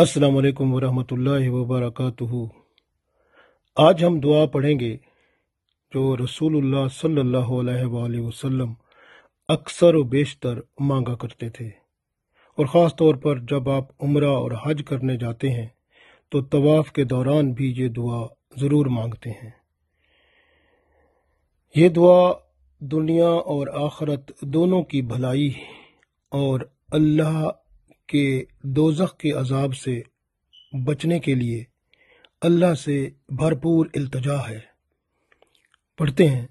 अस्सलाम वालेकुम वरहमतुल्लाहि वबरकातुहू आज हम दुआ पढ़ेंगे जो रसूलुल्लाह सल्लल्लाहु अलैहि वसल्लम अक्सर व बेशतर मांगा करते थे और ख़ास तौर पर जब आप उम्रा और हज करने जाते हैं तो तवाफ़ के दौरान भी ये दुआ ज़रूर मांगते हैं ये दुआ दुनिया और आखरत दोनों की भलाई और अल्लाह के दोजख के अजाब से बचने के लिए अल्लाह से भरपूर अल्तजा है पढ़ते हैं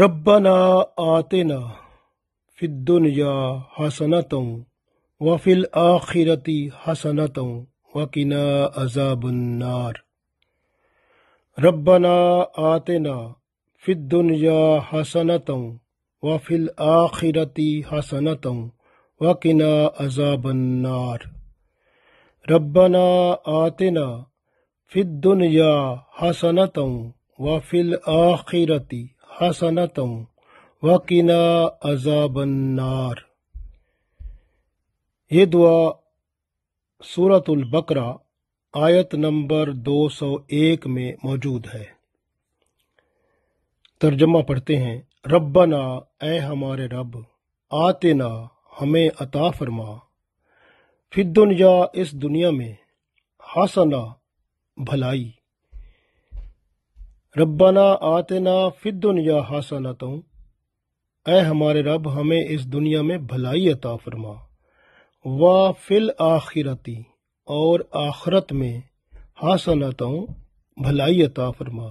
रब्बना आतना फिद्दुनिया हसनत वफिल आखिरती हसनत वकिना अजाबन्नार रब्बना आतना फिद्दुनिया हसनत वफिल आखिरती हसनत वकिना अजाबन्नार रब्बना आतना फिद दुनिया हसनत व फिल आखिरती हसनत वकिना अजाबन्नार ये दुआ सूरतुल बकरा आयत नंबर 201 में मौजूद है तर्जमा पढ़ते हैं रब्बना ए हमारे रब आतना हमें अता फरमा दुनिया इस दुनिया में हासना भलाई रब्बाना आतना दुनिया हासना तो ऐ हमारे रब हमें इस दुनिया में भलाई अता फरमा वा फिल आखिरती और आखरत में हासना तो भलाई अता फरमा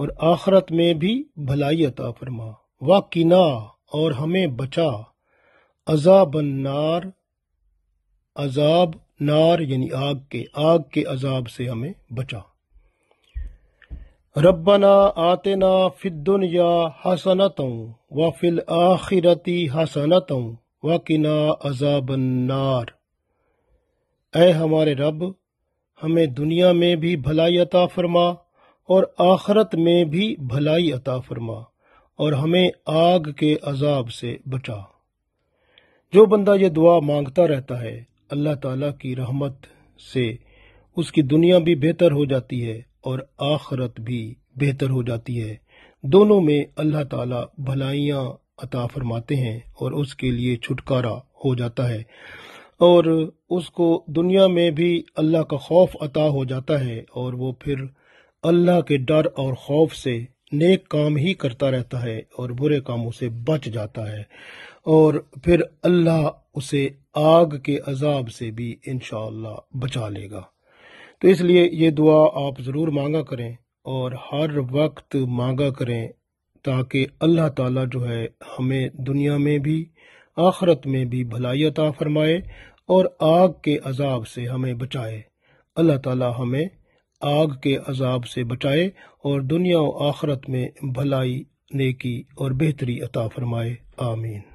और आखरत में भी भलाई अता फरमा किना और हमें बचा नार अजाब नार यानी आग के आग के अजाब से हमें बचा ना आतना या हसनत व फिल आखिरती हसनत व किना नार ए हमारे रब हमें दुनिया में भी भलाई अता फरमा और आखरत में भी भलाई अता फरमा और हमें आग के अजाब से बचा जो बंदा ये दुआ मांगता रहता है अल्लाह ताला की रहमत से उसकी दुनिया भी बेहतर हो जाती है और आखरत भी बेहतर हो जाती है दोनों में अल्लाह ताला भलाइयां अता फरमाते हैं और उसके लिए छुटकारा हो जाता है और उसको दुनिया में भी अल्लाह का खौफ अता हो जाता है और वो फिर अल्लाह के डर और खौफ से नेक काम ही करता रहता है और बुरे कामों से बच जाता है और फिर अल्लाह उसे आग के अजाब से भी इन बचा लेगा तो इसलिए ये दुआ आप ज़रूर मांगा करें और हर वक्त मांगा करें ताकि अल्लाह ताला जो है हमें दुनिया में भी आखरत में भी भलाई अता फरमाए और आग के अजाब से हमें बचाए अल्लाह ताला हमें आग के अजाब से बचाए और दुनिया और आखरत में भलाई नेकी और बेहतरी अता फरमाए आमीन